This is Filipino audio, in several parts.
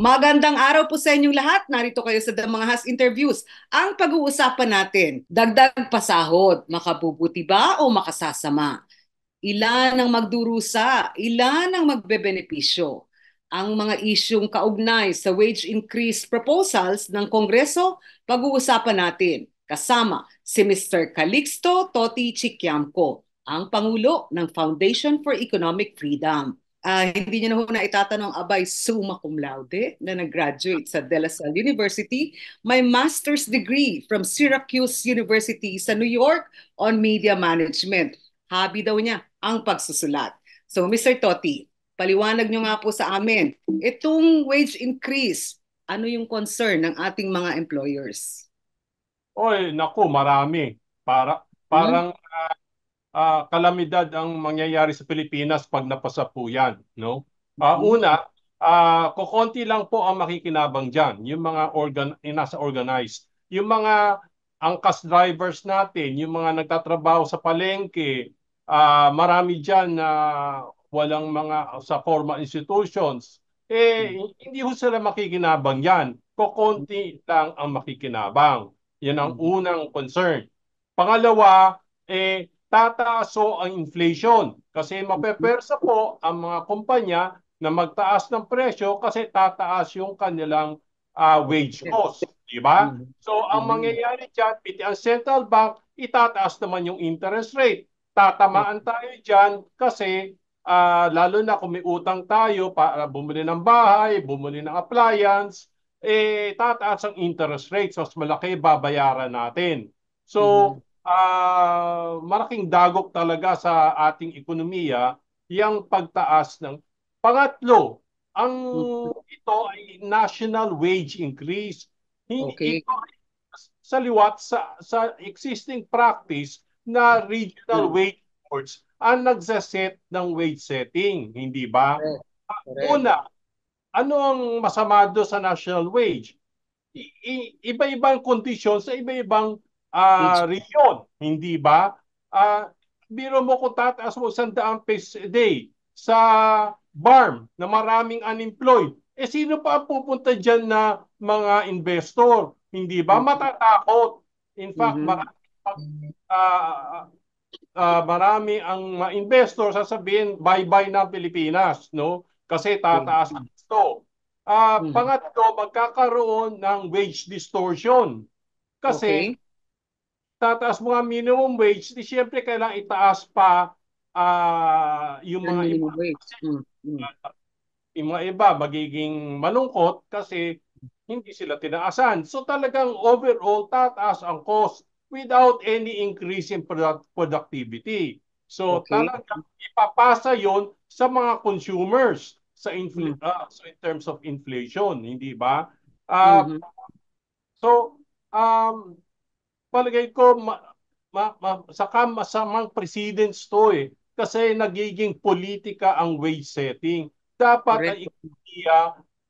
Magandang araw po sa inyong lahat. Narito kayo sa The Mga Has Interviews. Ang pag-uusapan natin, dagdag pasahod, makabubuti ba o makasasama? Ilan ang magdurusa? Ilan ang magbebenepisyo? Ang mga isyong kaugnay sa wage increase proposals ng Kongreso, pag-uusapan natin. Kasama si Mr. Calixto Toti Chiquiamco, ang Pangulo ng Foundation for Economic Freedom uh, hindi niyo na ho na itatanong abay summa cum laude na nag-graduate sa De La Salle University. May master's degree from Syracuse University sa New York on media management. Hobby daw niya ang pagsusulat. So Mr. Totti, paliwanag niyo nga po sa amin, itong wage increase, ano yung concern ng ating mga employers? Oy, naku, marami. Para, parang hmm? uh, uh, kalamidad ang mangyayari sa Pilipinas pag napasa po yan. No? Uh, una, uh, ah, kukonti lang po ang makikinabang dyan, yung mga organ, nasa organized. Yung mga angkas drivers natin, yung mga nagtatrabaho sa palengke, uh, marami dyan na uh, walang mga sa formal institutions, eh mm-hmm. hindi ho sila makikinabang yan. Kukunti lang ang makikinabang. Yan ang mm-hmm. unang concern. Pangalawa, eh tataaso ang inflation kasi mm-hmm. mapepersa po ang mga kumpanya na magtaas ng presyo kasi tataas yung kanilang uh, wage cost, di ba? Mm-hmm. So ang mm-hmm. mangyayari diyan, ang central bank itataas naman yung interest rate. Tatamaan tayo diyan kasi uh, lalo na kung may utang tayo para bumili ng bahay, bumili ng appliance, eh tataas ang interest rates, mas malaki babayaran natin. So mm-hmm uh, malaking dagok talaga sa ating ekonomiya yung pagtaas ng pangatlo ang mm. ito ay national wage increase okay. ito ay saliwat sa sa existing practice na regional hmm. wage boards ang nagsaset ng wage setting hindi ba Correct. Correct. una ano ang masama do sa national wage I- iba-ibang kondisyon sa iba-ibang uh, ah, region, hindi ba? Uh, biro mo kung tataas mo sandaang pesos a day sa BARM na maraming unemployed, eh sino pa ang pupunta dyan na mga investor? Hindi ba? Mm-hmm. Matatakot. In fact, mm-hmm. marami, uh, uh, marami ang mga investor sasabihin bye-bye na Pilipinas, no? Kasi tataas mm-hmm. ang gusto. Uh, Pangatlo, magkakaroon ng wage distortion. Kasi okay tataas mo ang minimum wage, di siyempre kailangan itaas pa uh, yung mga iba. Wage. Mm-hmm. Yung mga iba magiging malungkot kasi hindi sila tinaasan. So talagang overall tataas ang cost without any increase in product productivity. So okay. talagang ipapasa yon sa mga consumers sa infl- mm-hmm. uh, so in terms of inflation, hindi ba? Uh, mm-hmm. So um palagay ko ma, ma, ma, saka masamang precedence to eh. Kasi nagiging politika ang way setting. Dapat Correct. ang ekonomiya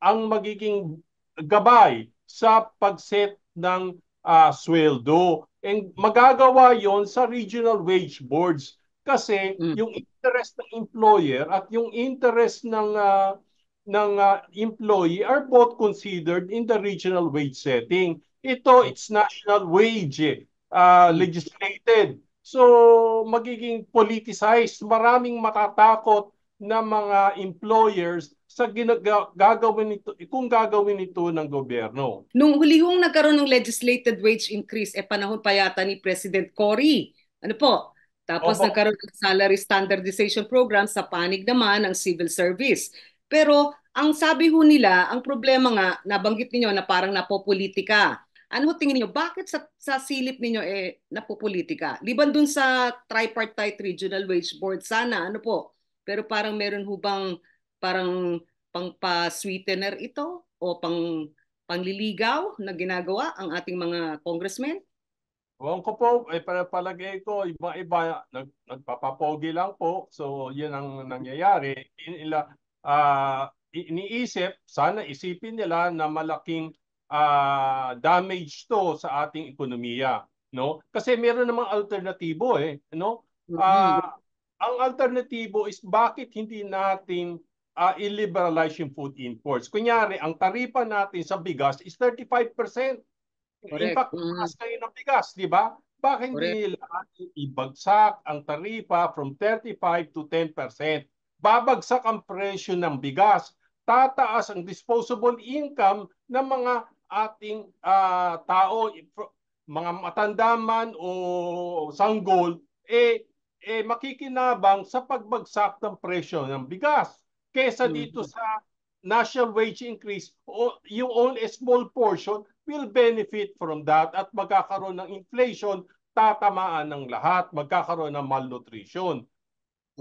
ang magiging gabay sa pagset ng uh, sweldo. And magagawa yon sa regional wage boards kasi mm. yung interest ng employer at yung interest ng uh, ng uh, employee are both considered in the regional wage setting. Ito, it's national wage uh, legislated. So, magiging politicized. Maraming matatakot na mga employers sa gagawin nito kung gagawin ito ng gobyerno. Nung huli hong nagkaroon ng legislated wage increase, eh panahon pa yata ni President Cory. Ano po? Tapos Opo. nagkaroon ng salary standardization program sa panig naman ng civil service. Pero ang sabi ho nila, ang problema nga, nabanggit niyo na parang napopolitika. Ano tingin niyo bakit sa, sa silip niyo eh napopolitika? Liban dun sa tripartite regional wage board sana ano po? Pero parang meron hubang parang pangpa-sweetener ito o pang pangliligaw na ginagawa ang ating mga congressmen? Huwag ko po, eh, palagay ko, iba-iba, nag, nagpapapogi lang po. So, yun ang nangyayari. In, ila, uh, iniisip, sana isipin nila na malaking uh, damage to sa ating ekonomiya, no? Kasi meron namang alternatibo eh, no? Uh, ang alternatibo is bakit hindi natin uh, ah, i-liberalize yung food imports. Kunyari, ang taripa natin sa bigas is 35%. Correct. In fact, mas mm-hmm. kayo ng bigas, di ba? Bakit hindi nila ibagsak ang taripa from 35 to 10%? Babagsak ang presyo ng bigas. Tataas ang disposable income ng mga ating uh, tao, mga matanda man o sanggol, eh, eh makikinabang sa pagbagsak ng presyo ng bigas kesa mm. dito sa national wage increase o yung only small portion will benefit from that at magkakaroon ng inflation tatamaan ng lahat magkakaroon ng malnutrition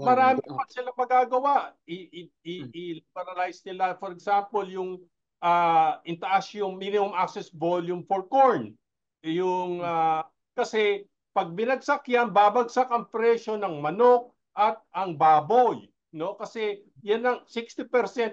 mm. marami pa sila magagawa i-liberalize i- i- mm. nila for example yung uh, ah, intaas yung minimum access volume for corn. Yung uh, kasi pag binagsak yan, babagsak ang presyo ng manok at ang baboy, no? Kasi yan ang 60%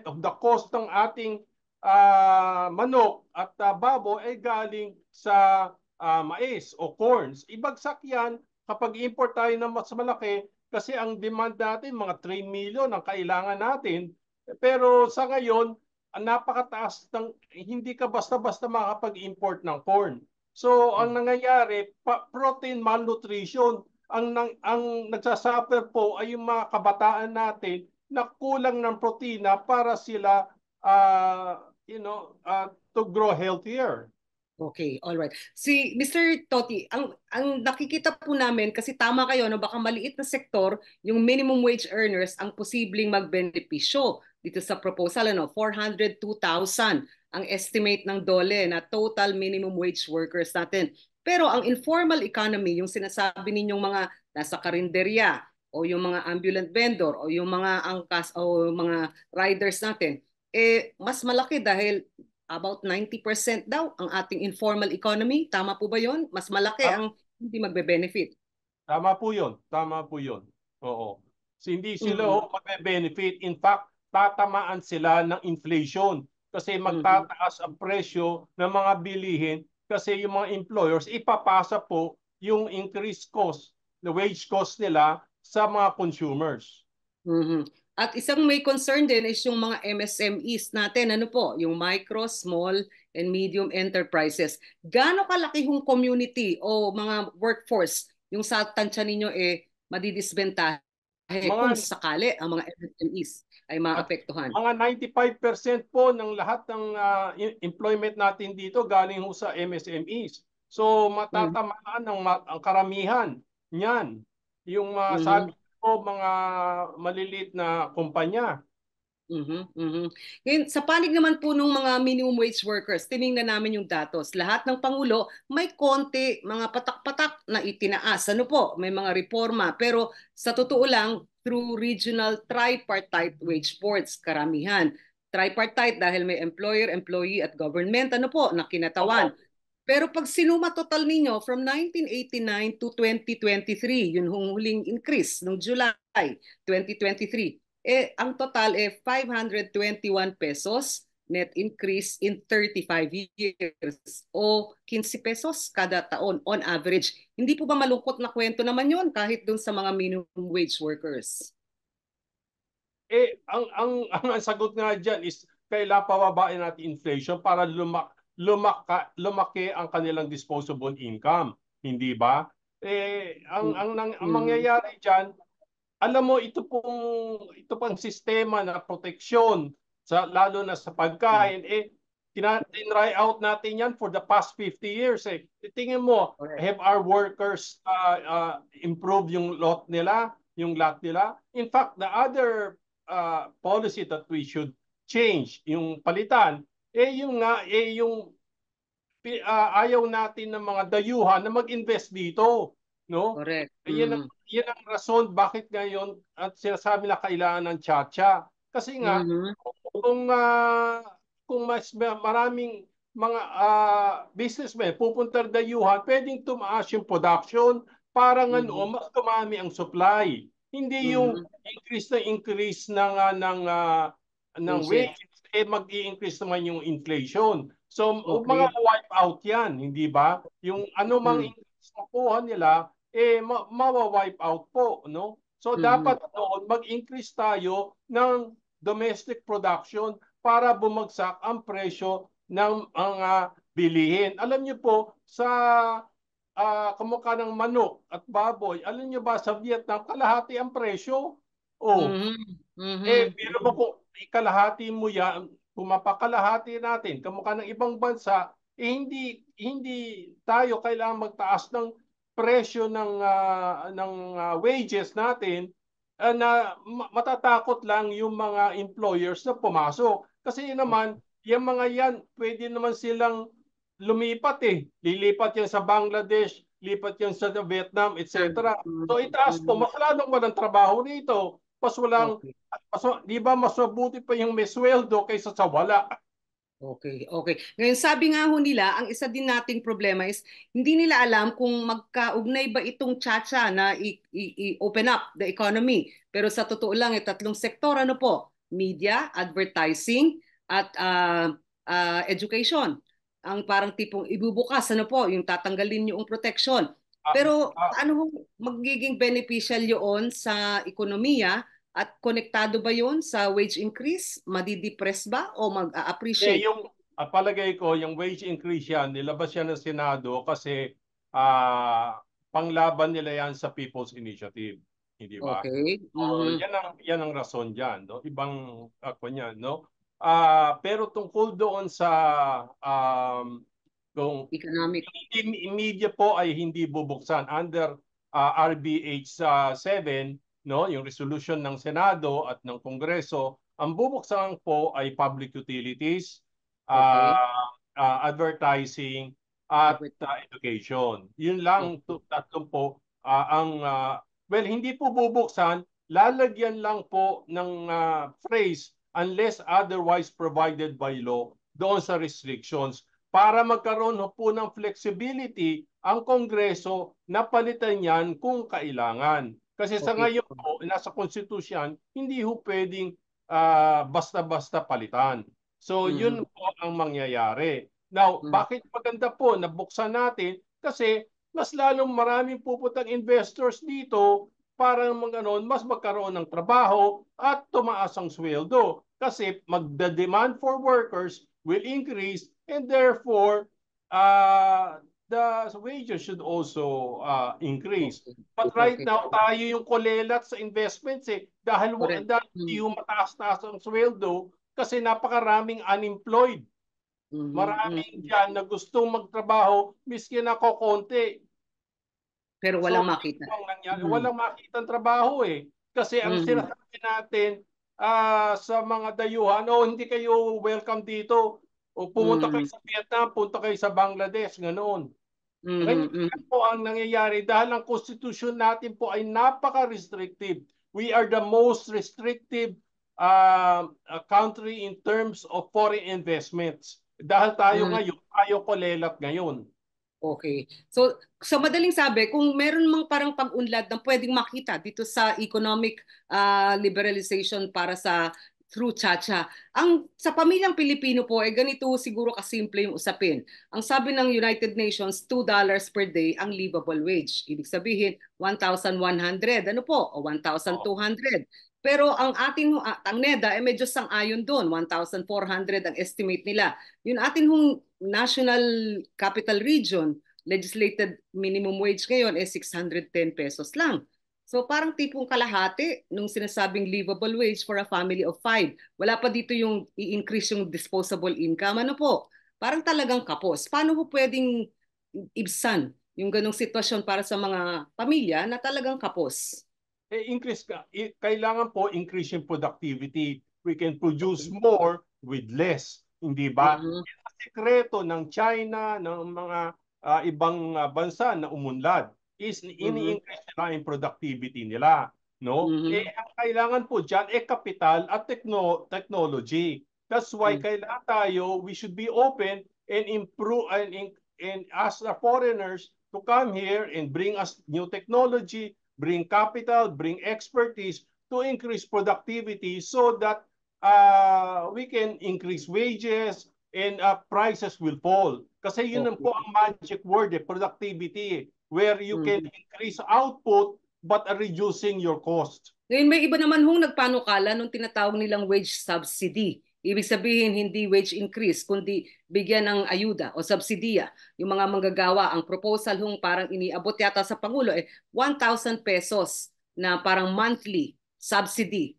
of the cost ng ating uh, manok at uh, baboy ay galing sa uh, mais o corns. Ibagsak yan kapag import tayo ng mas malaki kasi ang demand natin mga 3 million ang kailangan natin. Pero sa ngayon, ang napakataas ng hindi ka basta-basta makapag-import ng corn. So ang hmm. nangyayari, pa- protein malnutrition ang nang, ang nagsasuffer po ay yung mga kabataan natin na kulang ng protina para sila uh, you know uh, to grow healthier. Okay, all right. Si Mr. Toti, ang ang nakikita po namin kasi tama kayo no baka maliit na sektor yung minimum wage earners ang posibleng magbenepisyo dito sa proposal ano 402,000 ang estimate ng DOLE na total minimum wage workers natin. Pero ang informal economy, yung sinasabi ninyong mga nasa karinderya o yung mga ambulant vendor o yung mga angkas o mga riders natin, eh mas malaki dahil about 90% daw ang ating informal economy. Tama po ba yon? Mas malaki ah, ang hindi magbe-benefit. Tama po yon. Tama po yon. Oo. So, hindi sila mm-hmm. magbe-benefit. In fact, tatamaan sila ng inflation kasi magtataas ang presyo ng mga bilihin kasi yung mga employers ipapasa po yung increased cost, the wage cost nila sa mga consumers. Mm-hmm. At isang may concern din is yung mga MSMEs natin, ano po, yung micro, small, and medium enterprises. Gaano kalaki yung community o mga workforce yung sa tansya ninyo eh madidisbentahe mga, kung sakali ang mga MSMEs ay maapektuhan? Mga 95% po ng lahat ng uh, employment natin dito galing ho sa MSMEs. So hmm. matatamaan mm-hmm. ng ang karamihan niyan. Yung uh, mm sabi o mga maliliit na kumpanya. Mhm. Mhm. mm sa panig naman po ng mga minimum wage workers, tiningnan namin yung datos. Lahat ng Pangulo, may konti mga patak-patak na itinaas. Ano po, may mga reforma. Pero sa totoo lang, through regional tripartite wage boards, karamihan. Tripartite dahil may employer, employee at government, ano po, na kinatawan. Okay. Pero pag sinuma total ninyo from 1989 to 2023, yun hong huling increase ng July 2023, eh, ang total eh 521 pesos net increase in 35 years o 15 pesos kada taon on average. Hindi po ba malungkot na kwento naman yon kahit dun sa mga minimum wage workers? Eh, ang, ang, ang, ang sagot nga dyan is kailangan pababain natin inflation para lumak lumaka, lumaki ang kanilang disposable income, hindi ba? Eh ang ang, ang, ang hmm. mangyayari diyan, alam mo ito pong ito pang sistema na proteksyon sa lalo na sa pagkain eh tinry out natin yan for the past 50 years eh. Tingin mo, okay. have our workers uh, uh, improve yung lot nila, yung lot nila? In fact, the other uh, policy that we should change, yung palitan, eh yung nga, eh yung uh, ayaw natin ng mga dayuhan na mag-invest dito. No? Correct. Eh, mm. Yan, ang, yan ang rason bakit ngayon at sinasabi na kailangan ng chacha Kasi nga, mm-hmm. kung, uh, kung mas maraming mga uh, businessmen pupunta dayuhan, pwedeng tumaas yung production para nga mm-hmm. noon mas tumami ang supply. Hindi mm-hmm. yung increase na increase ng, uh, ng, uh, ng wages eh mag-i-increase naman yung inflation. So okay. mga wipe out yan, hindi ba? Yung ano mang hmm. increase makuha nila, eh ma- mawa-wipe out po, no? So hmm. dapat doon mag-increase tayo ng domestic production para bumagsak ang presyo ng ang uh, bilihin. Alam niyo po sa uh, ah, kumukha ng manok at baboy, alam niyo ba sa Vietnam kalahati ang presyo? Oh. Mm-hmm. Mm-hmm. Eh biro mo ko kalahati mo yan, pumapakalahati mapakalahati natin, kamukha ng ibang bansa, eh hindi hindi tayo kailangang magtaas ng presyo ng uh, ng uh, wages natin uh, na matatakot lang yung mga employers na pumasok kasi naman yung mga yan pwede naman silang lumipat eh lilipat yan sa Bangladesh lipat yan sa Vietnam etc so itaas po mas lalong walang trabaho dito mas walang okay. mas, di ba mas mabuti pa yung may sweldo kaysa sa wala. Okay, okay. Ngayon sabi nga ho nila, ang isa din nating problema is hindi nila alam kung magkaugnay ba itong chacha na i-open up the economy. Pero sa totoo lang, eh, tatlong sektor ano po? Media, advertising, at uh, uh, education. Ang parang tipong ibubukas ano po, yung tatanggalin yung protection. Ah, pero uh, ano magiging beneficial yun sa ekonomiya at konektado ba yun sa wage increase? Madidepress ba o mag-appreciate? Eh, yung uh, palagay ko, yung wage increase yan, nilabas yan ng Senado kasi uh, panglaban nila yan sa People's Initiative. Hindi ba? Okay. Mm-hmm. Uh, yan, ang, yan ang rason dyan. No? Ibang ako niyan. No? Uh, pero tungkol doon sa um, kung economic media po ay hindi bubuksan under uh, RBH uh, 7, no, yung resolution ng Senado at ng Kongreso, ang bubuksan po ay public utilities, okay. uh, uh, advertising at uh, education. Yun lang okay. tatlong po uh, ang uh, well hindi po bubuksan, lalagyan lang po ng uh, phrase unless otherwise provided by law doon sa restrictions para magkaroon po ng flexibility ang Kongreso na palitan yan kung kailangan. Kasi sa okay. ngayon po, nasa Constitution, hindi ho pwedeng uh, basta-basta palitan. So mm yun po ang mangyayari. Now, mm bakit maganda po na buksan natin? Kasi mas lalong maraming puputang investors dito para mga ano, mas magkaroon ng trabaho at tumaas ang sweldo kasi magda-demand for workers will increase And therefore, uh, the wages should also uh, increase. But right now, tayo yung kulelat sa investments eh. Dahil, Correct. dahil hmm. yung mataas-taas ang sweldo kasi napakaraming unemployed. Mm-hmm. Maraming mm-hmm. dyan na gustong magtrabaho miski na ko konti. Pero walang so, makita. Nangyari, hmm Walang makita ang trabaho eh. Kasi ang hmm sinasabi natin uh, sa mga dayuhan, oh hindi kayo welcome dito o pumunta mm. kayo sa Vietnam, punta kayo sa Bangladesh, ganoon. Mm-hmm. Ganyan mm, mm. po ang nangyayari dahil ang constitution natin po ay napaka-restrictive. We are the most restrictive uh, country in terms of foreign investments. Dahil tayo mm. ngayon, tayo kolelat ngayon. Okay. So, so madaling sabi, kung meron mang parang pag-unlad na pwedeng makita dito sa economic uh, liberalization para sa through Chacha. Ang sa pamilyang Pilipino po ay eh, ganito siguro ka simple yung usapin. Ang sabi ng United Nations, $2 per day ang livable wage. Ibig sabihin, 1,100. Ano po? O 1,200. Pero ang ating ang NEDA ay eh, medyo sang-ayon doon, 1,400 ang estimate nila. Yung ating hong National Capital Region legislated minimum wage ngayon ay eh, 610 pesos lang. So parang tipong kalahati nung sinasabing livable wage for a family of five. Wala pa dito yung i-increase yung disposable income. Ano po? Parang talagang kapos. Paano po pwedeng ibsan yung ganong sitwasyon para sa mga pamilya na talagang kapos? Eh, increase, ka. kailangan po increase yung productivity. We can produce more with less. Hindi ba? Mm-hmm. ang sekreto ng China, ng mga uh, ibang uh, bansa na umunlad is mm-hmm. ini-increase nila yung productivity nila. No? Mm-hmm. Eh, ang kailangan po dyan, eh, capital at techno- technology. That's why mm-hmm. kailangan tayo, we should be open and improve and, and, and ask the foreigners to come here and bring us new technology, bring capital, bring expertise to increase productivity so that uh, we can increase wages and uh, prices will fall. Kasi yun okay. po ang magic word, eh, productivity where you mm. can mm-hmm. increase output but reducing your cost. Ngayon may iba naman hong nagpanukala nung tinatawag nilang wage subsidy. Ibig sabihin hindi wage increase kundi bigyan ng ayuda o subsidiya yung mga manggagawa. Ang proposal hong parang iniabot yata sa Pangulo eh 1,000 pesos na parang monthly subsidy.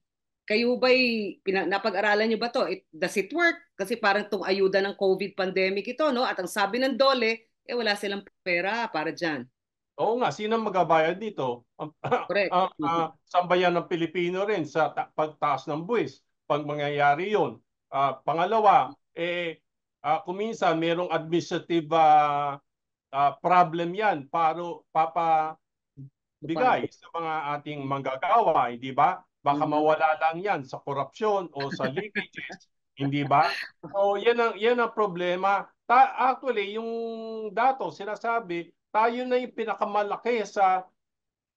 Kayo ba'y napag-aralan niyo ba to? It, does it work? Kasi parang itong ayuda ng COVID pandemic ito, no? At ang sabi ng DOLE, eh wala silang pera para dyan. Oo nga, sino ang dito? Correct. Ang uh, sambayan ng Pilipino rin sa ta- pagtaas ng buwis pag mangyayari yon. Uh, ah, pangalawa, eh, uh, ah, kuminsan merong administrative uh, uh, problem yan para papa bigay sa mga ating manggagawa, di ba? Baka mm. mawala lang yan sa korupsyon o sa leakages, hindi ba? So yan ang, yan ang problema. Ta- actually, yung dato sinasabi, tayo na yung pinakamalaki sa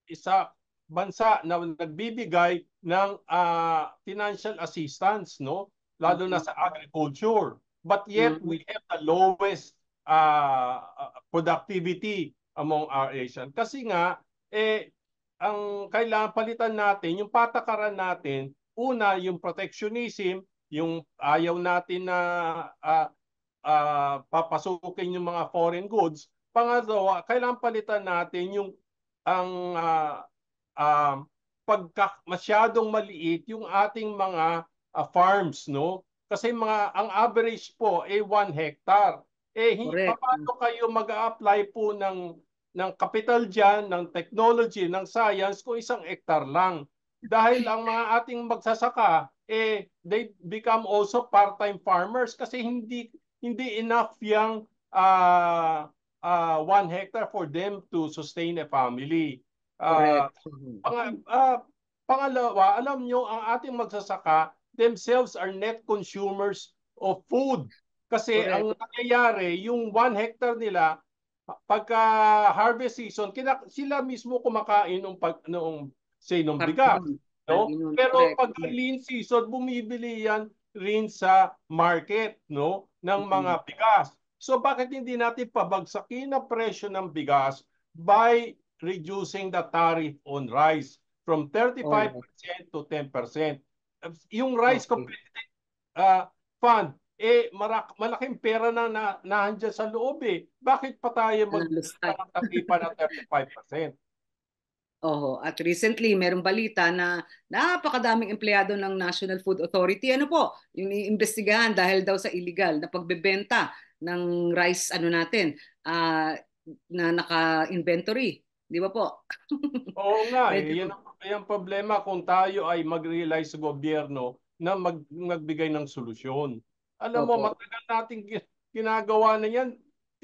isa bansa na nagbibigay ng uh, financial assistance no lalo na sa agriculture but yet we have the lowest uh, productivity among our Asian kasi nga eh ang kailangan palitan natin yung patakaran natin una yung protectionism yung ayaw natin na uh, uh, papasukin yung mga foreign goods Pangalawa, kailangan palitan natin yung ang uh, uh, pagka masyadong maliit yung ating mga uh, farms no kasi mga ang average po ay eh, 1 hectare eh paano kayo mag-apply po ng ng capital diyan ng technology ng science kung isang hectare lang dahil ang mga ating magsasaka eh they become also part-time farmers kasi hindi hindi enough yung uh, uh, one hectare for them to sustain a family. Uh, mm-hmm. pang, uh, pangalawa, alam nyo, ang ating magsasaka themselves are net consumers of food. Kasi Correct. ang nangyayari, yung one hectare nila, pagka harvest season, kina, sila mismo kumakain ng pag, noong, say, nung bigas. No? Pero pag lean season, bumibili yan rin sa market no ng mm-hmm. mga bigas. So bakit hindi natin pabagsakin ang presyo ng bigas by reducing the tariff on rice from 35% to 10%? Yung rice competitive uh, fund, eh marak malaking pera na, na nahandyan sa loob eh. Bakit pa tayo magtatatipan ng 35%? Oho, at recently meron balita na napakadaming empleyado ng National Food Authority ano po, yung iimbestigahan dahil daw sa illegal na pagbebenta ng rice ano natin uh, na naka-inventory. Di ba po? Oo nga. eh, yan ang, problema kung tayo ay mag-realize sa gobyerno na mag, magbigay ng solusyon. Alam Opo. mo, matagal natin ginagawa na yan.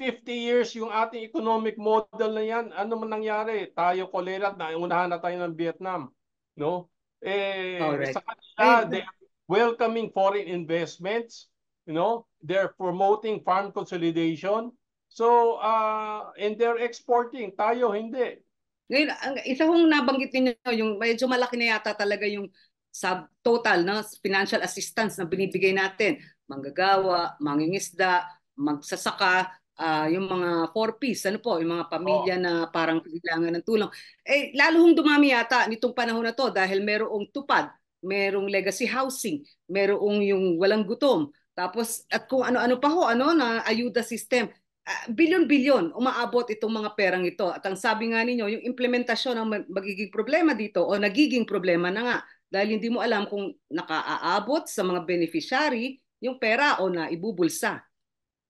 50 years yung ating economic model na yan. Ano man nangyari? Tayo kolera, naunahan na tayo ng Vietnam. No? Eh, Alright. sa kanila, And... welcoming foreign investments You know, they're promoting farm consolidation. So, uh, and they're exporting. Tayo, hindi. Ngayon, ang isa kong nabanggit niyo yung medyo malaki na yata talaga yung subtotal no financial assistance na binibigay natin. Manggagawa, mangingisda, magsasaka, uh, yung mga four piece, ano po, yung mga pamilya oh. na parang kailangan ng tulong. Eh, lalo hong dumami yata nitong panahon na to dahil merong tupad, merong legacy housing, merong yung walang gutom, tapos at kung ano-ano pa ho ano na ayuda system. Uh, bilyon-bilyon umaabot itong mga perang ito. At ang sabi nga ninyo, yung implementasyon ang magiging problema dito o nagiging problema na nga dahil hindi mo alam kung nakaaabot sa mga beneficiary yung pera o na ibubulsa.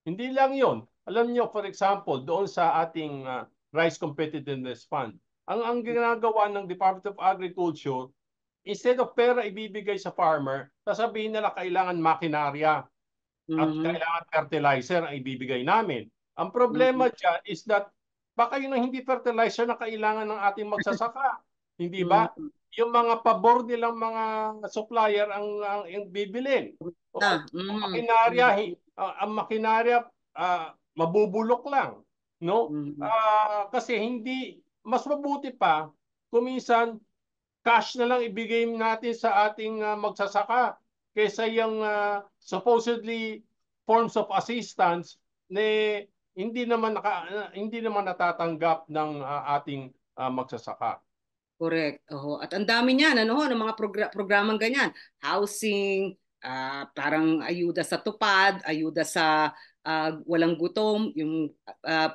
Hindi lang yon. Alam niyo, for example, doon sa ating uh, Rice Competitiveness Fund, ang, ang ginagawa ng Department of Agriculture, instead of pera ibibigay sa farmer, sasabihin nila kailangan makinarya mm-hmm. at kailangan fertilizer ang ibibigay namin. Ang problema mm-hmm. dyan is that baka yun ang hindi fertilizer na kailangan ng ating magsasaka. hindi ba? Mm-hmm. Yung mga pabor nilang mga supplier ang, ang, ang bibilin. O, mm-hmm. mm-hmm. Ah, ang makinarya, uh, ah, ang makinarya uh, mabubulok lang. No? Mm-hmm. Uh, kasi hindi, mas mabuti pa kung minsan cash na lang ibigay natin sa ating uh, magsasaka kaysa yung uh, supposedly forms of assistance na hindi naman naka, hindi naman natatanggap ng uh, ating uh, magsasaka. Correct. Oho. At ang dami niyan ano ng mga progra- programang ganyan, housing, uh, parang ayuda sa tupad, ayuda sa uh, walang gutom, yung uh,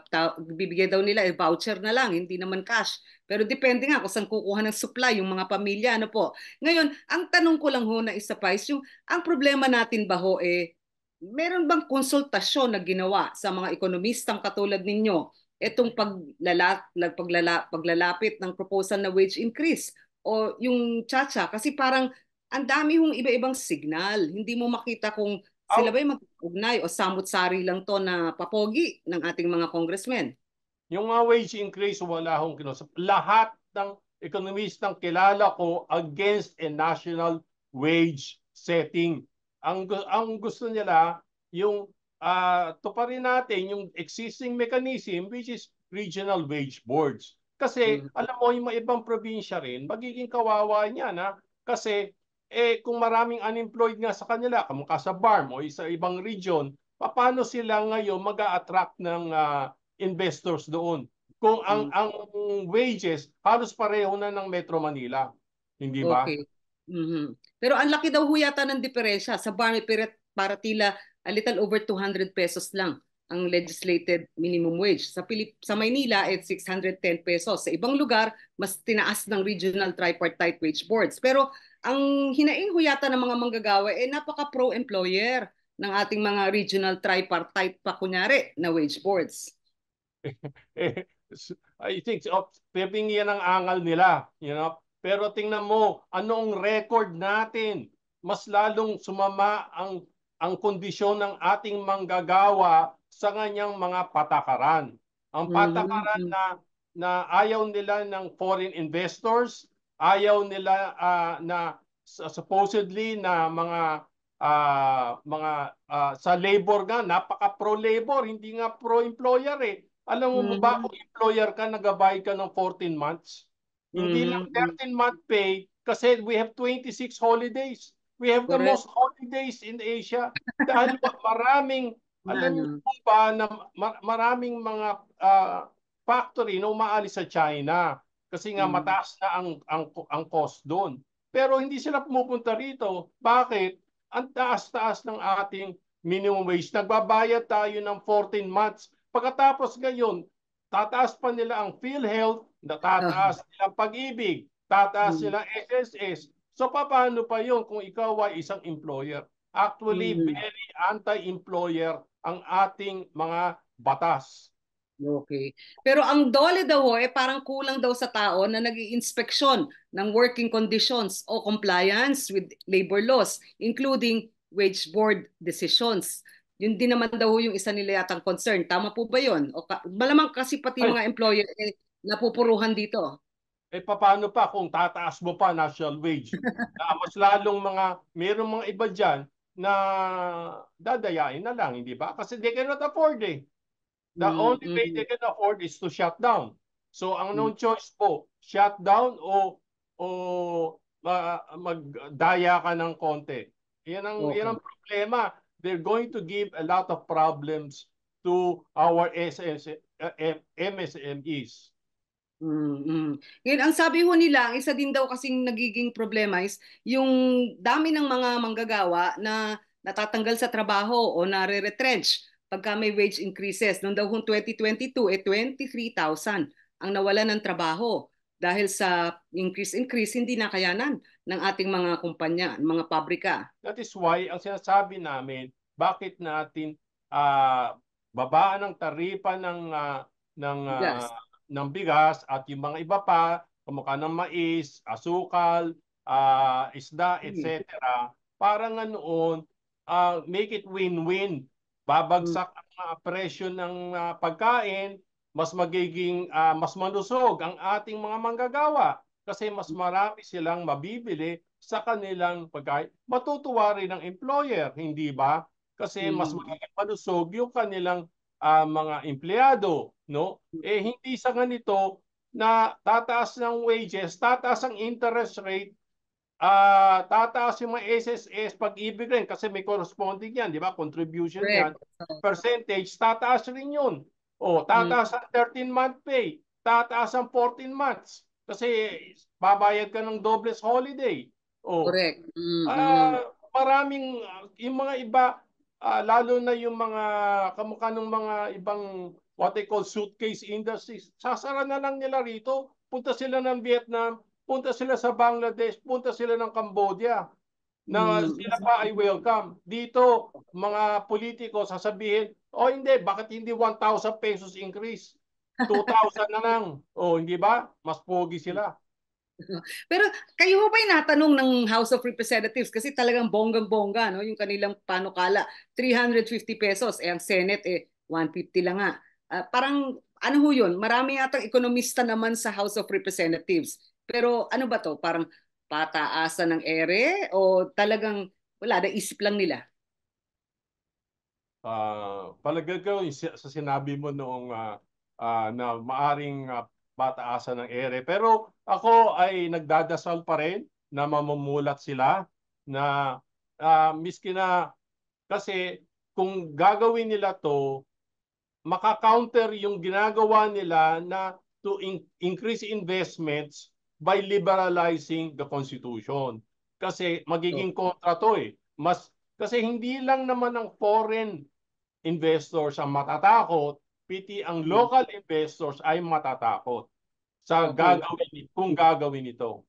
bibigyan daw nila eh, voucher na lang, hindi naman cash. Pero depende nga kung saan kukuha ng supply yung mga pamilya, ano po. Ngayon, ang tanong ko lang ho na isa pa is yung, ang problema natin ba ho eh, meron bang konsultasyon na ginawa sa mga ekonomistang katulad ninyo itong paglala, paglala, paglalapit ng proposal na wage increase o yung chacha kasi parang ang dami hong iba-ibang signal. Hindi mo makita kung sila ba yung mag-ugnay o samot-sari lang to na papogi ng ating mga congressmen? Yung mga wage increase, wala akong kinusap. Lahat ng ekonomistang kilala ko against a national wage setting. Ang, ang gusto nila, yung uh, tuparin natin yung existing mechanism which is regional wage boards. Kasi mm-hmm. alam mo yung mga ibang probinsya rin, magiging kawawa niya na kasi eh kung maraming unemployed nga sa kanila, kamukha sa BARM o sa ibang region, paano sila ngayon mag attract ng uh, investors doon? Kung ang mm. ang wages halos pareho na ng Metro Manila, hindi ba? Okay. Mm-hmm. Pero ang laki daw huyata ng diferensya sa BARM eh, para, tila a little over 200 pesos lang ang legislated minimum wage. Sa Pilip sa Maynila at eh, 610 pesos. Sa ibang lugar, mas tinaas ng regional tripartite wage boards. Pero ang hinaing huyata ng mga manggagawa ay eh, napaka pro-employer ng ating mga regional tripartite pa kunyari na wage boards. I think oh, pwedeng yan ang angal nila, you know. Pero tingnan mo, anong record natin? Mas lalong sumama ang ang kondisyon ng ating manggagawa sa kanyang mga patakaran. Ang patakaran mm-hmm. na na ayaw nila ng foreign investors, Ayaw nila uh, na supposedly na mga uh, mga uh, sa labor nga napaka pro labor, hindi nga pro employer eh. Alam mo mm-hmm. ba mm. kung employer ka nagabay ka ng 14 months? Mm-hmm. Hindi lang 13 mm. month pay kasi we have 26 holidays. We have Correct. the most holidays in Asia dahil maraming alam niyo po ba na maraming mga uh, factory na umaalis sa China. Kasi nga mm. mataas na ang ang ang cost doon. Pero hindi sila pumupunta rito. Bakit? Ang taas-taas ng ating minimum wage. Nagbabayad tayo ng 14 months. Pagkatapos ngayon, tataas pa nila ang PhilHealth, tataas ah. nila ang pag-ibig, tataas mm. nila ang SSS. So paano pa yon kung ikaw ay isang employer? Actually, mm. very anti-employer ang ating mga batas. Okay. Pero ang DOLE daw eh parang kulang daw sa tao na nag inspeksyon ng working conditions o compliance with labor laws, including wage board decisions. Yun din naman daw yung isa nila yatang concern. Tama po ba yun? O ka- malamang kasi pati Ay. mga employer eh, napupuruhan dito. Eh paano pa kung tataas mo pa national wage? na ah, mas lalong mga, mayroong mga iba dyan na dadayain na lang, hindi ba? Kasi they cannot afford eh. The mm-hmm. only way mm-hmm. they can afford is to shut down. So ang mm-hmm. non-choice po, shut down o o uh, magdaya ka ng konti. Yan ang okay. yan ang problema. They're going to give a lot of problems to our SS, uh, eh, MSMEs. Mm-hmm. Ngayon, ang sabi ho nila, isa din daw kasing nagiging problema is yung dami ng mga manggagawa na natatanggal sa trabaho o nare-retrench pagka may wage increases. Noong daw 2022, eh 23,000 ang nawalan ng trabaho dahil sa increase-increase, hindi na kayanan ng ating mga kumpanya, mga pabrika. That is why ang sinasabi namin, bakit natin uh, babaan ang taripa ng uh, ng uh, ah, yes. ng bigas at yung mga iba pa, kumukha ng mais, asukal, uh, isda, etc. Hmm. Para nga noon, uh, make it win-win babagsak ang uh, presyo ng uh, pagkain, mas magiging uh, mas manusog ang ating mga manggagawa kasi mas marami silang mabibili sa kanilang pagkain. Matutuwa rin ang employer, hindi ba? Kasi hmm. mas magiging manusog yung kanilang uh, mga empleyado, no? Eh hindi sa ganito na tataas ng wages, tataas ang interest rate uh, tataas yung mga SSS pag-ibig rin kasi may corresponding yan, di ba? Contribution Correct. yan. Percentage, tataas rin yun. O, oh, tataas hmm. ang 13-month pay, tataas ang 14 months. Kasi babayad ka ng dobles holiday. O, oh. Correct. Mm-hmm. Uh, maraming, yung mga iba, uh, lalo na yung mga kamukha ng mga ibang what they call suitcase industries, sasara na lang nila rito, punta sila ng Vietnam, punta sila sa Bangladesh, punta sila ng Cambodia na hmm. sila pa ay welcome. Dito, mga politiko sasabihin, oh hindi, bakit hindi 1,000 pesos increase? 2,000 na lang. O oh, hindi ba? Mas pogi sila. Pero kayo ho ba natanong ng House of Representatives kasi talagang bonggang-bongga no yung kanilang panukala 350 pesos eh ang Senate eh 150 lang nga. Uh, parang ano ho yun? Marami yatang ekonomista naman sa House of Representatives pero ano ba to? Parang pataasan ng ere o talagang wala, isip lang nila? Uh, palagay ko sa sinabi mo noong uh, uh, na maaring uh, pataasan ng ere. Pero ako ay nagdadasal pa rin na mamumulat sila na uh, miski na kasi kung gagawin nila to, makakounter yung ginagawa nila na to in- increase investments by liberalizing the constitution. Kasi magiging oh. kontra to eh. Mas, kasi hindi lang naman ang foreign investors ang matatakot, piti ang hmm. local investors ay matatakot sa gagawin kung gagawin ito.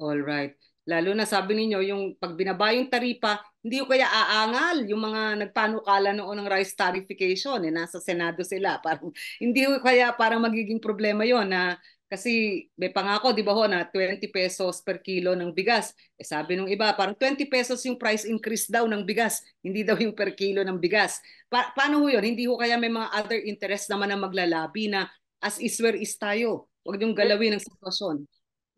All right. Lalo na sabi ninyo, yung pag binaba yung taripa, hindi ko kaya aangal yung mga nagpanukala noon ng rice tarification. Eh, nasa Senado sila. Parang, hindi ko kaya parang magiging problema yon na kasi may pangako, di ba ho, na 20 pesos per kilo ng bigas. Eh, sabi nung iba, parang 20 pesos yung price increase daw ng bigas, hindi daw yung per kilo ng bigas. Pa- paano ho yun? Hindi ho kaya may mga other interests naman na maglalabi na as is where is tayo. Huwag yung galawin ng sitwasyon.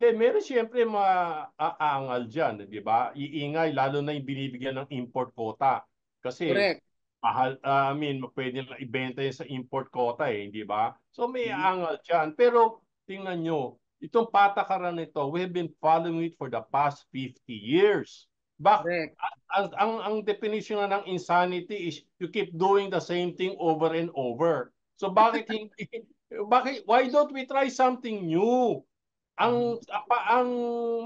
Eh, meron siyempre maaangal dyan, di ba? Iingay, lalo na yung binibigyan ng import quota. Kasi Correct mahal, uh, I mean, pwede lang ibenta yan sa import quota eh, di ba? So may mm-hmm. angal dyan. Pero tingnan nyo, itong patakaran nito, have been following it for the past 50 years. Bak ang, ang, ang definition na ng insanity is you keep doing the same thing over and over. So bakit hindi bakit why don't we try something new? Ang hmm. apa ang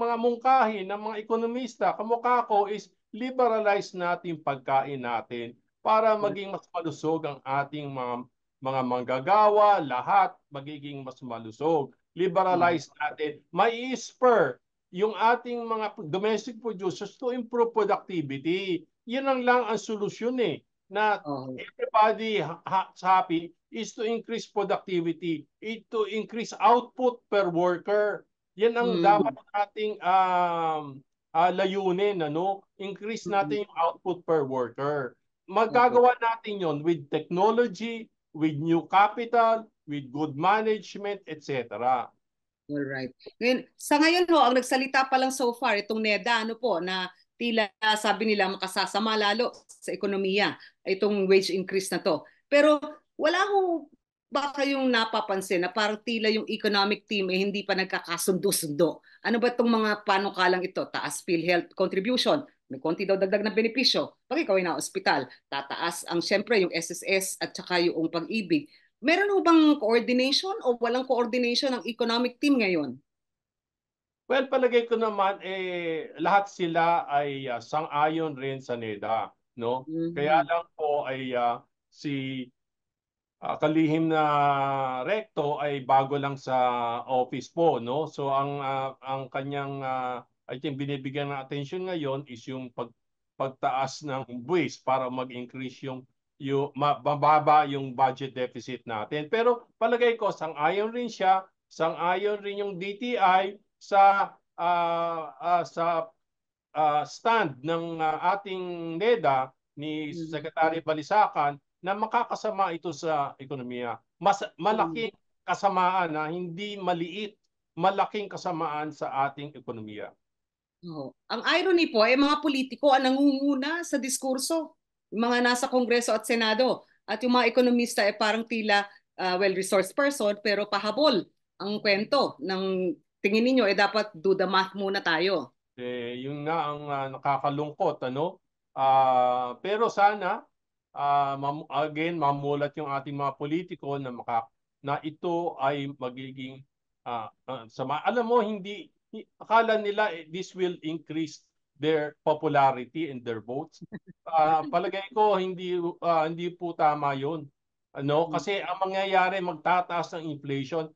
mga mungkahi ng mga ekonomista kamukha ko is liberalize natin pagkain natin para maging mas malusog ang ating mga mga manggagawa, lahat magiging mas malusog. Liberalize mm. natin. May spur yung ating mga domestic producers to improve productivity. Yan lang lang ang solusyon eh na everybody ha- happy is to increase productivity, is to increase output per worker. Yan ang mm. dapat nating um, uh, layunin, ano? Increase mm. natin yung output per worker. Magagawa natin yon with technology, with new capital, with good management, etc. All right. Ngayon, sa ngayon ho, ang nagsalita pa lang so far itong NEDA ano po na tila sabi nila makasasama lalo sa ekonomiya itong wage increase na to. Pero wala ho ba kayong napapansin na parang tila yung economic team eh hindi pa nagkakasundo-sundo? Ano ba itong mga panukalang ito? Taas PhilHealth contribution, may konti daw dagdag ng benepisyo. Pag ikaw ay na-ospital, tataas ang siyempre yung SSS at saka yung pag-ibig. Meron ho bang coordination o walang coordination ng economic team ngayon? Well, palagay ko naman eh lahat sila ay uh, sang-ayon rin sa NEDA, no? Mm-hmm. Kaya lang po ay uh, si uh, kalihim na recto ay bago lang sa office po, no? So ang uh, ang kanyang uh, I think binibigyan ng attention ngayon is yung pag, pagtaas ng buwis para mag-increase yung yung mababa yung budget deficit natin. Pero palagay ko sang-ayon rin siya, sang-ayon rin yung DTI sa uh, uh, sa uh, stand ng uh, ating NEDA ni mm-hmm. Secretary Balisacan na makakasama ito sa ekonomiya. Mas malaking mm-hmm. kasamaan na hindi maliit, malaking kasamaan sa ating ekonomiya. Oh. Ang irony po ay eh, mga politiko ang nangunguna sa diskurso, yung mga nasa Kongreso at Senado. At yung mga ekonomista ay eh, parang tila uh, well-resourced person pero pahabol ang kwento ng tingin niyo eh dapat do the math muna tayo. Eh, yun nga ang uh, nakakalungkot ano. Uh, pero sana uh, again mamulat yung ating mga politiko na maka na ito ay magiging uh, uh, sama. Alam mo hindi akala nila eh, this will increase their popularity and their votes. Uh, palagay ko hindi uh, hindi po tama 'yon. Ano? Hmm. Kasi ang mangyayari magtataas ng inflation.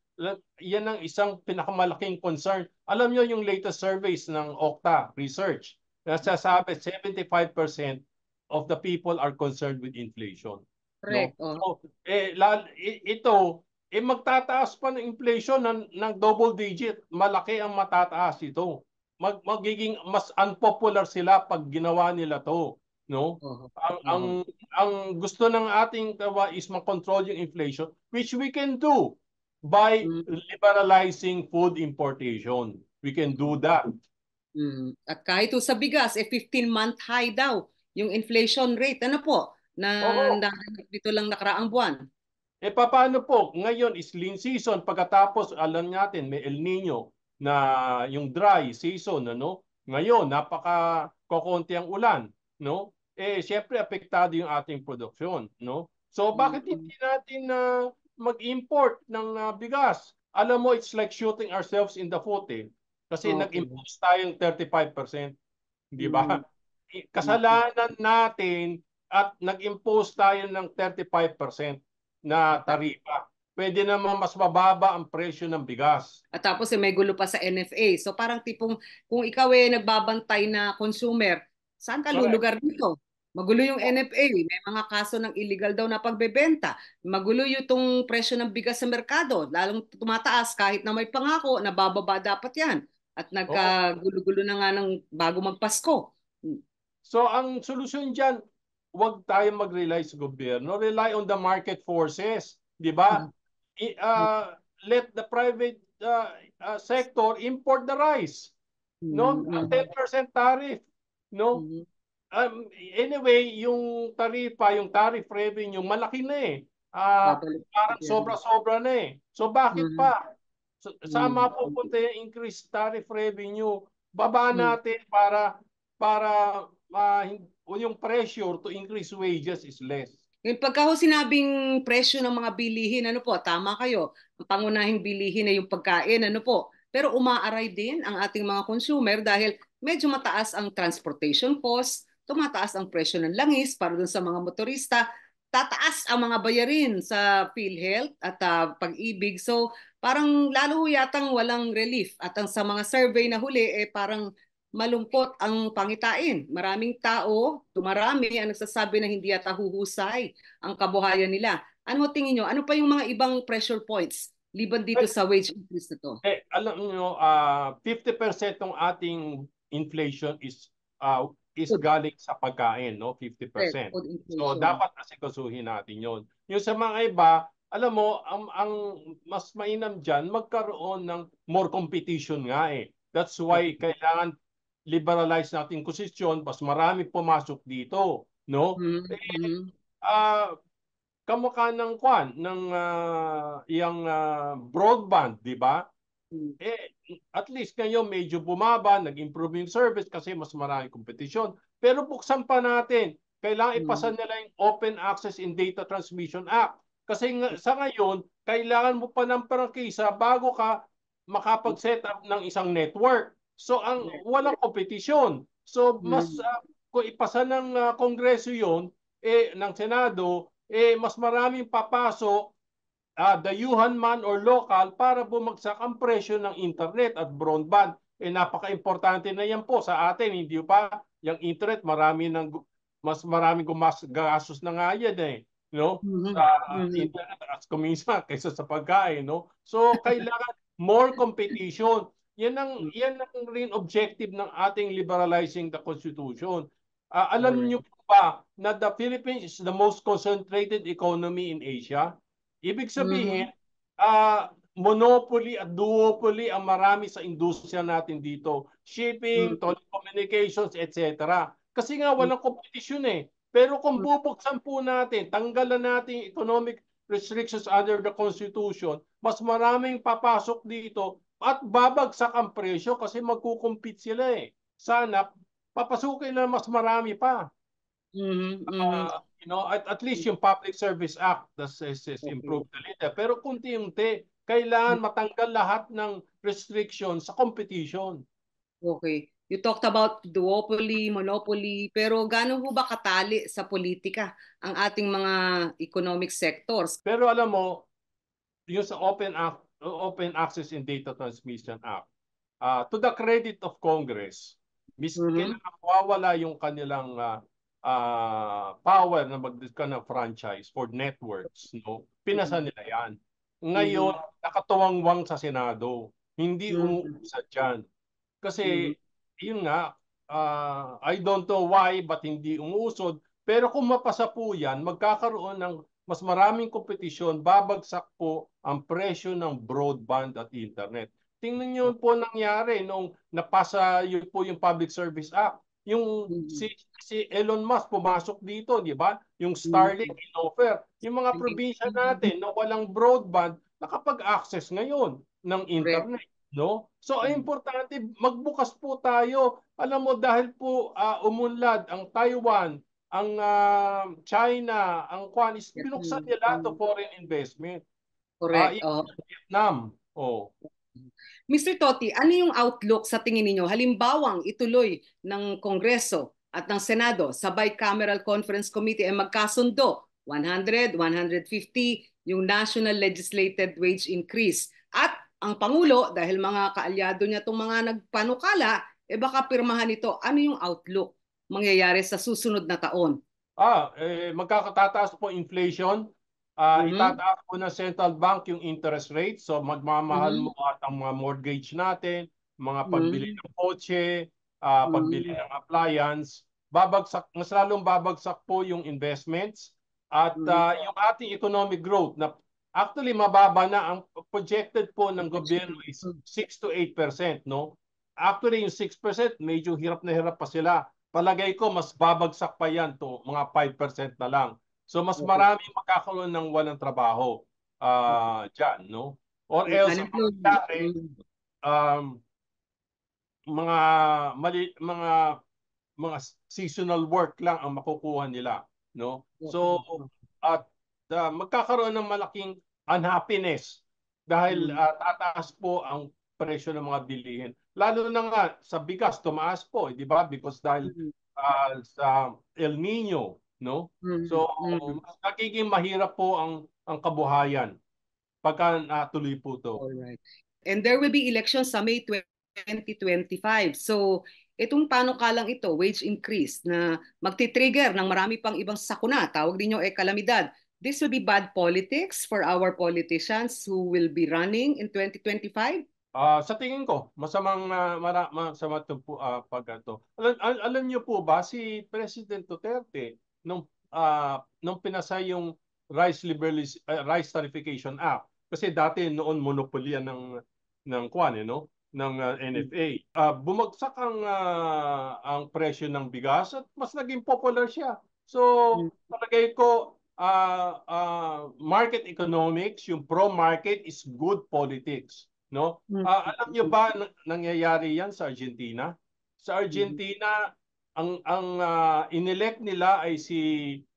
Yan ang isang pinakamalaking concern. Alam niyo yung latest surveys ng Okta Research nasasabi hmm. 75% of the people are concerned with inflation. Correct. No? Oh. So, eh, lal, ito, eh magtataas pa ng inflation ng, ng double digit. Malaki ang matataas ito. Mag, magiging mas unpopular sila pag ginawa nila to. No? Uh-huh. Ang, uh-huh. ang, ang gusto ng ating tawa is makontrol yung inflation, which we can do by mm. liberalizing food importation. We can do that. mm At kahit sa bigas, eh 15-month high daw yung inflation rate. Ano po? Na, oh. na dito lang nakaraang buwan. E eh, paano po, ngayon is lean season, pagkatapos alam natin may El Nino na yung dry season, ano? Ngayon, napaka kokonti ang ulan, no? Eh, syempre apektado yung ating produksyon, no? So bakit hindi natin na uh, mag-import ng uh, bigas? Alam mo, it's like shooting ourselves in the foot eh. Kasi okay. nag-impose tayong 35%, di ba? Mm. Kasalanan natin at nag-impose tayo ng 35% na taripa. Pwede naman mas mababa ang presyo ng bigas. At tapos eh, may gulo pa sa NFA. So parang tipong kung ikaw eh nagbabantay na consumer, saan ka lulugar dito? Magulo yung NFA, may mga kaso ng illegal daw na pagbebenta. Magulo yung presyo ng bigas sa merkado, lalong tumataas kahit na may pangako na bababa dapat 'yan. At nagkagulo-gulo na nga ng bago magpasko. So ang solusyon diyan, wag tayong mag-rely sa gobyerno. Rely on the market forces. Di ba? Uh, let the private uh, uh, sector import the rice. No? mm 10% mm. tariff. No? Mm. Um, anyway, yung tarifa, yung tariff revenue, malaki na eh. Uh, parang sobra-sobra na eh. So bakit pa? So, saan mapupunta yung increased tariff revenue? Baba natin para para uh, yung pressure to increase wages is less. Ngayon, eh, pagka ho sinabing presyo ng mga bilihin, ano po, tama kayo. Ang pangunahing bilihin na yung pagkain, ano po. Pero umaaray din ang ating mga consumer dahil medyo mataas ang transportation cost, tumataas ang presyo ng langis para dun sa mga motorista, tataas ang mga bayarin sa PhilHealth at uh, pag-ibig. So parang lalo yatang walang relief. At ang sa mga survey na huli, eh, parang malungkot ang pangitain. Maraming tao, tumarami, ang nagsasabi na hindi yata huhusay ang kabuhayan nila. Ano tingin nyo? Ano pa yung mga ibang pressure points liban dito eh, sa wage increase na to? Eh, alam nyo, uh, ah, 50% ng ating inflation is uh, is galing sa pagkain, no? 50%. Right, eh, so dapat asikasuhin natin 'yon. Yung sa mga iba, alam mo, ang, ang mas mainam diyan magkaroon ng more competition nga eh. That's why kailangan liberalize natin kusisyon, mas marami pumasok dito, no? Mm-hmm. Eh, uh, kamukha ng kwan ng uh, iyang uh, broadband, di ba? Mm. Eh at least ngayon medyo bumaba, nag-improve yung service kasi mas marami kompetisyon. Pero buksan pa natin. Kailangan mm. ipasa nila yung Open Access in Data Transmission Act. Kasi nga, sa ngayon, kailangan mo pa ng prangkisa bago ka makapag-set up ng isang network. So ang walang kompetisyon. So mas uh, kung ipasa ng uh, Kongreso 'yon eh ng Senado eh mas maraming papasok uh, dayuhan man or local para bumagsak ang presyo ng internet at broadband. Eh napaka-importante na 'yan po sa atin, hindi pa yung internet marami ng mas maraming gumagastos na nga yan eh no? Mm-hmm. Sa mm-hmm. internet at kuminsan kaysa sa pagkain, no? So, kailangan more competition. Yan ang hmm. yan ang rin objective ng ating liberalizing the constitution. Uh, alam niyo pa na the Philippines is the most concentrated economy in Asia? Ibig sabihin, hmm uh, monopoly at duopoly ang marami sa industriya natin dito. Shipping, hmm telecommunications, etc. Kasi nga hmm. walang competition eh. Pero kung hmm. bubuksan po natin, tanggalan natin economic restrictions under the Constitution, mas maraming papasok dito at babagsak ang presyo kasi magkukumpit sila eh. Sana papasukin na mas marami pa. Mm-hmm. Uh, you know, at, at least yung Public Service Act that is, is mm-hmm. improve the leader. Pero kunti-unti, kailangan mm-hmm. matanggal lahat ng restrictions sa competition. Okay. You talked about duopoly, monopoly, pero gaano ho ba katali sa politika ang ating mga economic sectors? Pero alam mo, yung sa Open Act, Open Access in Data Transmission Act. Uh, ah, to the credit of Congress, miski mm-hmm. nakawawala yung kanilang uh, uh, power na magdiscuss ng franchise for networks, no? Pinasa mm-hmm. nila 'yan. Mm-hmm. Ngayon, mm-hmm. nakatuwangwang sa Senado. Hindi mm-hmm. umuusa diyan. Kasi mm-hmm. yun nga, uh, I don't know why but hindi umuusod, pero kung mapasa po 'yan, magkakaroon ng mas maraming competition, babagsak po ang presyo ng broadband at internet. Tingnan niyo mm. po nangyari nung napasa yun po yung Public Service Act. Yung mm. si, si Elon Musk pumasok dito, di ba? Yung mm. Starlink in-offer. Yung mga probinsya natin na walang broadband, nakapag-access ngayon ng internet. No? So ay importante magbukas po tayo. Alam mo dahil po uh, umunlad ang Taiwan, ang uh, China, ang Kwan, is pinuksan nila to foreign investment. Ah, Correct. Uh, oh. Vietnam. Oh. Mr. Totti, ano yung outlook sa tingin niyo halimbawang ituloy ng Kongreso at ng Senado sa Bicameral Conference Committee ay magkasundo 100, 150 yung national legislated wage increase at ang Pangulo dahil mga kaalyado niya itong mga nagpanukala eh baka pirmahan ito. Ano yung outlook mangyayari sa susunod na taon? Ah, eh, magkakatataas po inflation Uh, mm-hmm. Itataas po ng central bank yung interest rate. So magmamahal mm-hmm. mo at ang mga mortgage natin, mga pagbili mm-hmm. ng kotse, uh, pagbili mm-hmm. ng appliance. Babagsak, mas lalong babagsak po yung investments at mm-hmm. uh, yung ating economic growth na actually mababa na ang projected po ng gobyerno is 6 mm-hmm. to 8%, no? Actually yung 6% medyo hirap na hirap pa sila palagay ko mas babagsak pa yan to mga 5% na lang. So mas marami magkakaroon ng walang trabaho uh, dyan, no? Or else, mangyari, um, mga mali, mga mga seasonal work lang ang makukuha nila, no? So at uh, magkakaroon ng malaking unhappiness dahil uh, tataas po ang presyo ng mga bilihin. Lalo na nga sa bigas tumaas po, eh, di ba? Because dahil uh, sa El Nino, no? So mm-hmm. Mm-hmm. mas nagiging mahirap po ang ang kabuhayan pagka natuloy po to. All right. And there will be elections sa May 2025. So itong panukalang ito, wage increase na magti-trigger ng marami pang ibang sakuna, tawag niyo eh kalamidad. This will be bad politics for our politicians who will be running in 2025. Uh, ah, sa tingin ko, masamang uh, mara, masama itong uh, pag Alam, alam niyo po ba si President Duterte, nung uh, nung pinasa yung rice liberaliz- uh, ah, rice tarification act kasi dati noon monopolya ng ng kwan eh, no ng uh, ah, NFA. Uh, bumagsak ang uh, ang presyo ng bigas at mas naging popular siya. So, hmm. palagay ko uh, uh, market economics, yung pro market is good politics, no? Uh, alam niyo ba nangyayari 'yan sa Argentina? Sa hmm. Argentina, ang ang uh, inelect nila ay si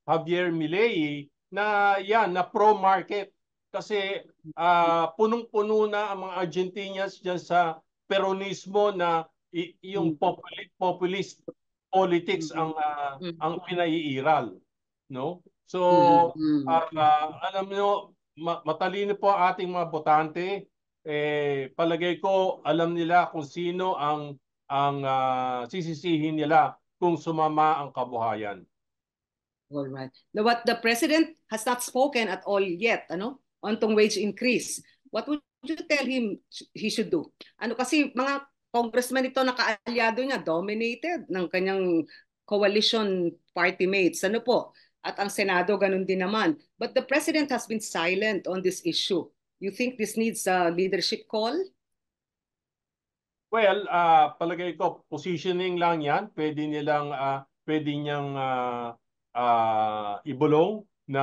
Javier Milei na yan na pro market kasi uh, punong-puno na ang mga Argentinians diyan sa peronismo na yung mm. populist, populist politics mm. ang uh, ang pinaiiral no so uh, uh, alam niyo matalino po ating mga botante eh palagay ko alam nila kung sino ang ang uh, sisisihin nila kung sumama ang kabuhayan. All right. Now, what the president has not spoken at all yet, ano, on tong wage increase. What would you tell him he should do? Ano kasi mga congressman ito nakaalyado niya dominated ng kanyang coalition party mates. Ano po? At ang Senado ganun din naman. But the president has been silent on this issue. You think this needs a leadership call? Well, uh, palagay ko positioning lang 'yan. Pwede nilang uh, pwede niyang uh, uh, ibulong na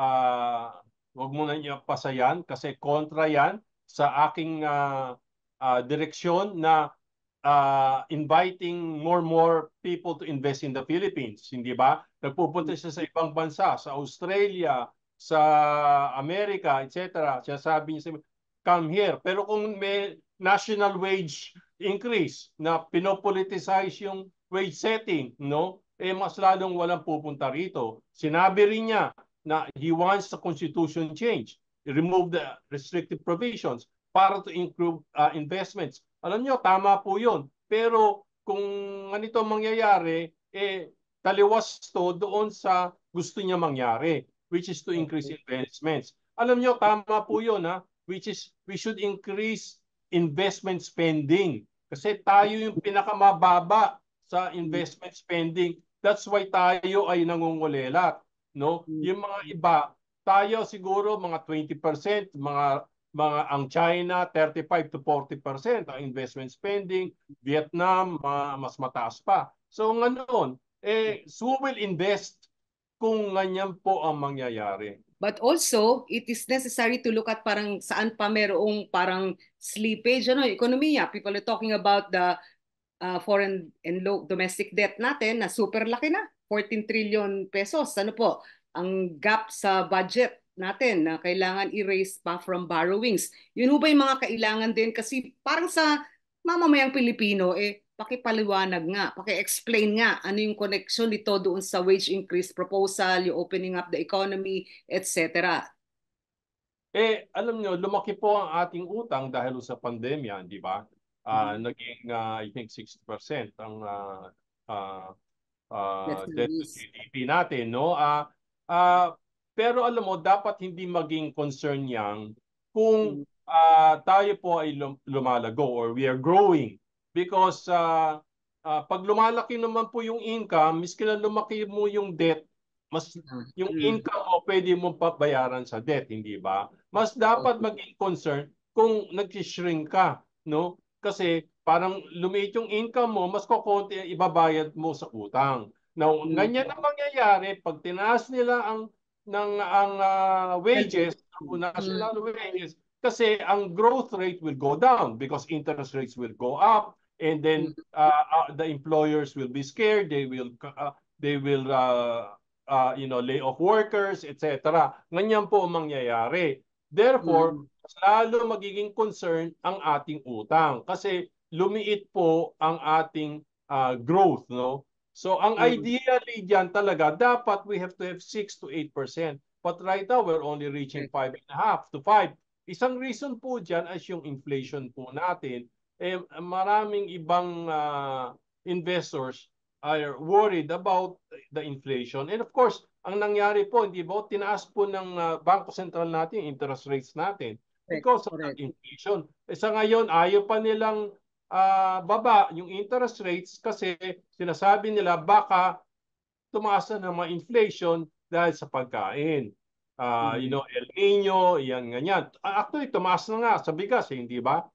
uh, wag mo na niya pasayan kasi kontra 'yan sa aking uh, uh, direksyon na uh, inviting more more people to invest in the Philippines, hindi ba? Nagpupunta siya sa ibang bansa, sa Australia, sa Amerika, etc. Siya sabi niya, come here. Pero kung may national wage increase na pinopoliticize yung wage setting, no? Eh mas lalong walang pupunta rito. Sinabi rin niya na he wants the constitution change, remove the restrictive provisions para to improve uh, investments. Alam niyo tama po 'yon. Pero kung ganito mangyayari, eh taliwas to doon sa gusto niya mangyari, which is to increase investments. Alam niyo tama po 'yon ha, which is we should increase investment spending. Kasi tayo yung pinakamababa sa investment spending. That's why tayo ay nangungulelat, no? Hmm. Yung mga iba, tayo siguro mga 20%, mga mga ang China 35 to 40% ang investment spending, Vietnam uh, mas mataas pa. So ngayon, eh who will invest kung ganyan po ang mangyayari? But also, it is necessary to look at parang saan pa merong parang slippage, ano, ekonomiya. People are talking about the uh, foreign and low domestic debt natin na super laki na, 14 trillion pesos. Ano po, ang gap sa budget natin na kailangan erase pa from borrowings. Yun ba yung mga kailangan din? Kasi parang sa mamamayang Pilipino, eh, pakipaliwanag nga, paki-explain nga ano yung connection nito doon sa wage increase proposal, yung opening up the economy, etc. Eh, alam nyo, lumaki po ang ating utang dahil sa pandemya, di ba? Uh, mm-hmm. Naging, uh, I think, 60% ang uh, uh, debt to GDP natin, no? Uh, uh, pero alam mo, dapat hindi maging concern yang kung mm-hmm. uh, tayo po ay lum- lumalago or we are growing Because uh, uh, pag lumalaki naman po yung income, miskin na lumaki mo yung debt, mas mm-hmm. yung mm-hmm. income mo pwede mo pabayaran sa debt, hindi ba? Mas dapat maging concern kung nag-shrink ka, no? Kasi parang lumiit yung income mo, mas kukunti ibabayad mo sa utang. Now, mm-hmm. ganyan ang mangyayari pag tinaas nila ang ng ang uh, wages, national wages, kasi ang growth rate will go down because interest rates will go up and then mm-hmm. uh, uh, the employers will be scared they will uh, they will uh, uh, you know lay off workers etc ganyan po ang mangyayari therefore mm. lalo magiging concern ang ating utang kasi lumiit po ang ating uh, growth no so ang mm. ideally diyan talaga dapat we have to have 6 to 8% but right now we're only reaching 5.5 mm. to 5 isang reason po diyan as yung inflation po natin eh, maraming ibang uh, investors are worried about the inflation. And of course, ang nangyari po, hindi ba, tinaas po ng uh, ah, Bangko Sentral natin, interest rates natin because of that inflation. E sa ngayon, ayaw pa nilang uh, baba yung interest rates kasi sinasabi nila baka tumaas na naman inflation dahil sa pagkain. Uh, mm-hmm. You mm. know, El Nino, yan, ganyan. Actually, tumaas na nga sa bigas, eh, hindi ba?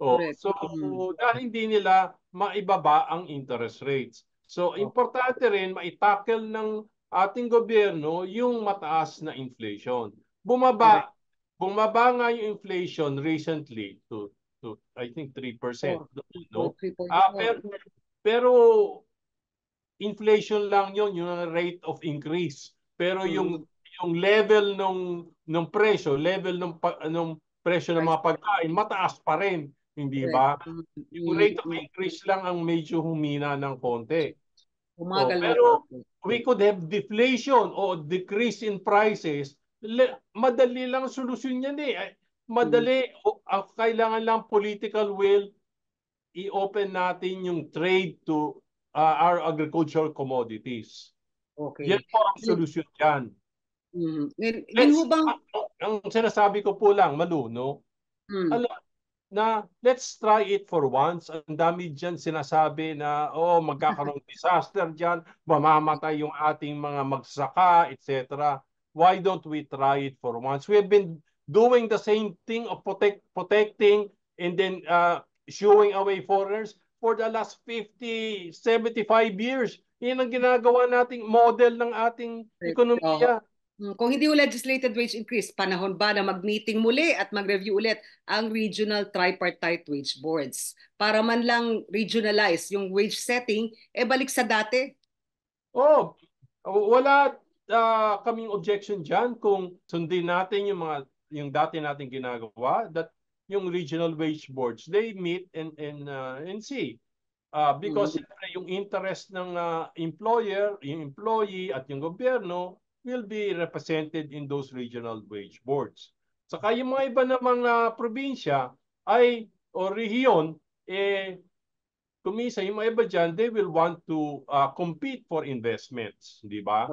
Oh, correct. so mm. dahil hindi nila maibaba ang interest rates. So oh. importante rin maitakel ng ating gobyerno yung mataas na inflation. Bumaba correct. bumaba nga yung inflation recently to to I think 3%, oh, no? 3%. Ah, pero, pero inflation lang yon yung rate of increase. Pero mm. yung yung level ng ng presyo, level ng ng presyo ng mga pagkain, mataas pa rin. Hindi ba? Yung rate of increase lang ang medyo humina ng konti. so, pero we could have deflation o decrease in prices. Madali lang solusyon yan eh. Madali. Kailangan lang political will. I-open natin yung trade to uh, our agricultural commodities. Okay. Yan po ang solusyon yan. Mm-hmm. Yun, yun bang... Ang sinasabi ko po lang, Malu, no? Mm. Alam, na let's try it for once. Ang dami dyan sinasabi na oh magkakaroon disaster dyan, mamamatay yung ating mga magsaka, etc. Why don't we try it for once? We have been doing the same thing of protect, protecting and then uh, showing away foreigners for the last 50, 75 years. Yan ang ginagawa nating model ng ating ekonomiya. Mm, kung hindi legislated wage increase, panahon ba na mag-meeting muli at mag-review ulit ang regional tripartite wage boards para man lang regionalize yung wage setting, eh balik sa dati? Oh, wala uh, kaming objection diyan kung sundin natin yung mga yung dati nating ginagawa that yung regional wage boards they meet and and uh, and see Uh, because mm-hmm. yung interest ng uh, employer, yung employee at yung gobyerno will be represented in those regional wage boards. Saka yung mga iba namang na ah, probinsya ay o rehiyon eh kumisa yung mga iba dyan, they will want to uh, compete for investments, di ba?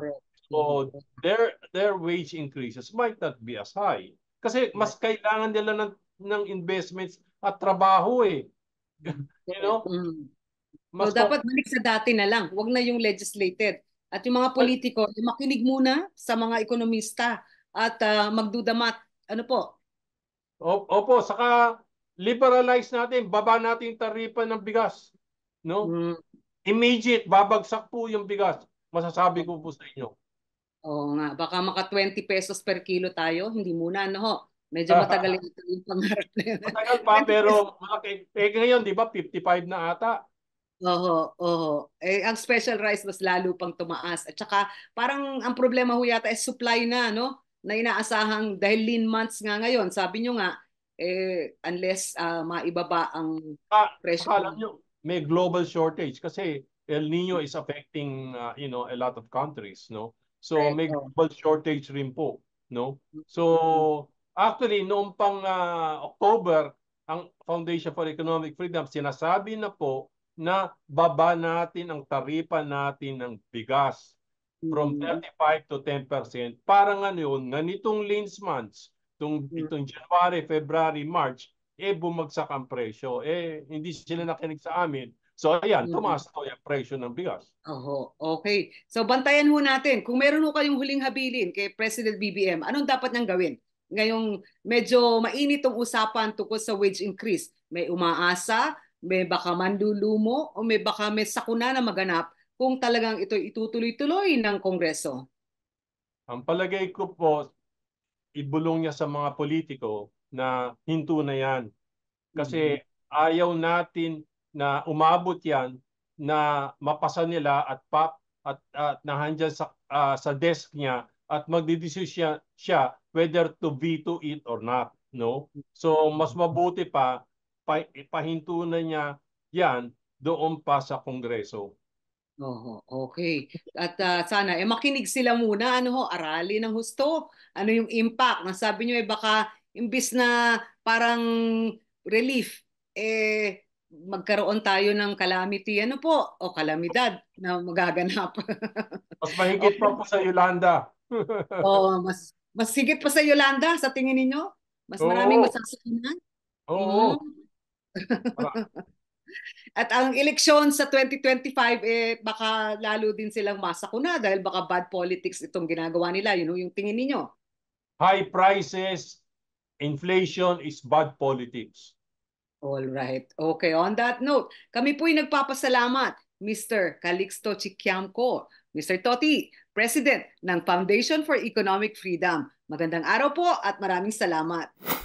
So their their wage increases might not be as high kasi mas kailangan nila ng ng investments at trabaho eh. you know? Mm. Mas so, dapat balik sa dati na lang. Huwag na yung legislated. At yung mga politiko, makinig muna sa mga ekonomista at uh, ah, magdudamat. Ano po? Opo, saka liberalize natin, baba natin yung taripa ng bigas. No? Mm. Immediate, babagsak po yung bigas. Masasabi ko po sa inyo. Oo nga, baka maka 20 pesos per kilo tayo, hindi muna, ano ho? Medyo matagal ito yung pangarap na yun. matagal pa, pero malaki. Eh ngayon, di ba, 55 na ata. Oho, oho. Eh, ang special rice mas lalo pang tumaas. At saka parang ang problema ho yata is supply na, no? Na inaasahang dahil lean months nga ngayon, sabi nyo nga, eh, unless uh, maibaba ang ah, presyo. Ah, alam nyo, may global shortage kasi El Nino is affecting, uh, you know, a lot of countries, no? So right. may oh. global shortage rin po, no? So mm-hmm. actually, noong pang uh, October, ang Foundation for Economic Freedom, sinasabi na po na baba natin ang taripa natin ng bigas from 35 mm-hmm. to 10%. Parang ano yun, nga nitong lanes months, itong, mm-hmm. itong January, February, March, eh bumagsak ang presyo. Eh hindi sila nakinig sa amin. So ayan, mm-hmm. tumaas to yung presyo ng bigas. Oho, okay. So bantayan ho natin. Kung meron ho kayong huling habilin kay President BBM, anong dapat nang gawin? Ngayong medyo mainit ang usapan tungkol sa wage increase. May umaasa may baka mandulumo o may baka may sakuna na maganap kung talagang ito itutuloy-tuloy ng Kongreso? Ang palagay ko po, ibulong niya sa mga politiko na hinto na yan. Kasi mm-hmm. ayaw natin na umabot yan na mapasa nila at pap at, at nahandyan sa, uh, sa desk niya at magdidesisyon siya, siya whether to veto it or not no so mas mm-hmm. mabuti pa pa, ipahinto na niya yan doon pa sa Kongreso. Oo, okay. At uh, sana eh makinig sila muna ano ho, arali ng husto. Ano yung impact? Nasabi niyo eh baka imbis na parang relief eh magkaroon tayo ng calamity ano po o kalamidad na magaganap. mas mahigit okay. pa po sa Yolanda. Oo, mas mas higit pa sa Yolanda sa tingin niyo? Mas maraming Oo. masasakyan. Oo. Mm-hmm. At ang eleksyon sa 2025, eh, baka lalo din silang masakuna dahil baka bad politics itong ginagawa nila. Yun know, yung tingin niyo High prices, inflation is bad politics. All right. Okay, on that note, kami po'y nagpapasalamat Mr. Calixto Chiquiamco, Mr. Toti, President ng Foundation for Economic Freedom. Magandang araw po at maraming salamat.